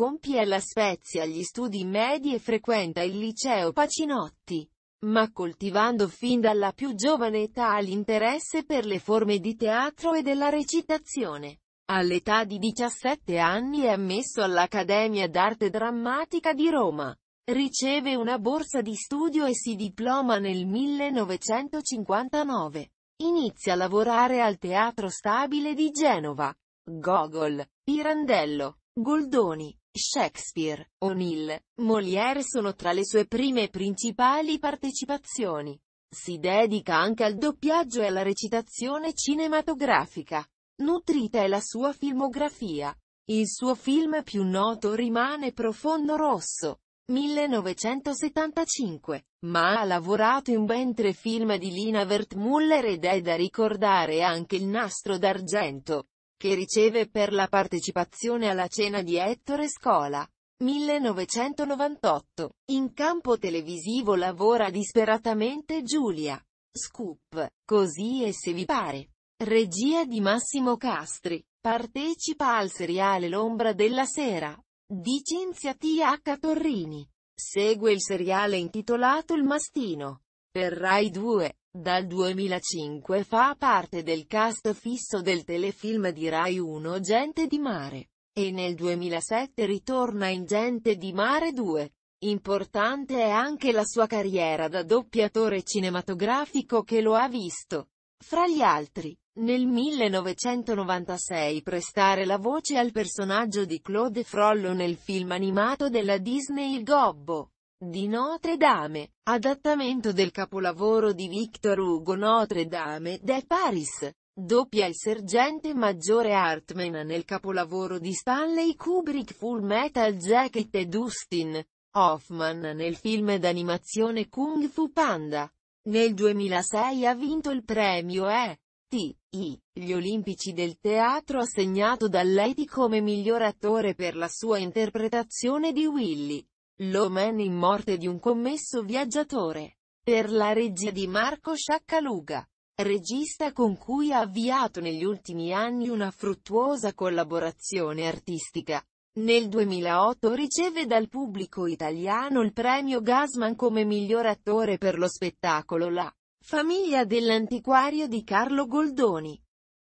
compie alla Spezia gli studi medi e frequenta il liceo Pacinotti. Ma coltivando fin dalla più giovane età l'interesse per le forme di teatro e della recitazione. All'età di 17 anni è ammesso all'Accademia d'Arte Drammatica di Roma. Riceve una borsa di studio e si diploma nel 1959. Inizia a lavorare al Teatro Stabile di Genova. Gogol, Pirandello, Goldoni, Shakespeare, O'Neill, Molière sono tra le sue prime e principali partecipazioni. Si dedica anche al doppiaggio e alla recitazione cinematografica. Nutrita è la sua filmografia. Il suo film più noto rimane Profondo Rosso, 1975, ma ha lavorato in ben tre film di Lina Wertmüller ed è da ricordare anche Il nastro d'argento, che riceve per la partecipazione alla cena di Ettore Scola. 1998. In campo televisivo lavora disperatamente Giulia. Scoop. Così e se vi pare. Regia di Massimo Castri. Partecipa al seriale L'ombra della sera. Di Cinzia TH Torrini. Segue il seriale intitolato Il Mastino. Per Rai 2, dal 2005 fa parte del cast fisso del telefilm di Rai 1 Gente di Mare. E nel 2007 ritorna in Gente di Mare 2. Importante è anche la sua carriera da doppiatore cinematografico che lo ha visto, fra gli altri, nel 1996 prestare la voce al personaggio di Claude Frollo nel film animato della Disney Il Gobbo di Notre Dame, adattamento del capolavoro di Victor Hugo Notre Dame de Paris, doppia il sergente maggiore Hartman nel capolavoro di Stanley Kubrick Full Metal Jacket e Dustin Hoffman nel film d'animazione Kung Fu Panda. Nel 2006 ha vinto il premio E. Eh? T. I. Gli Olimpici del teatro assegnato da dall'Eti come miglior attore per la sua interpretazione di Willy. L'Omen in morte di un commesso viaggiatore. Per la regia di Marco Sciaccaluga. Regista con cui ha avviato negli ultimi anni una fruttuosa collaborazione artistica. Nel 2008 riceve dal pubblico italiano il premio Gasman come miglior attore per lo spettacolo La famiglia dell'antiquario di Carlo Goldoni.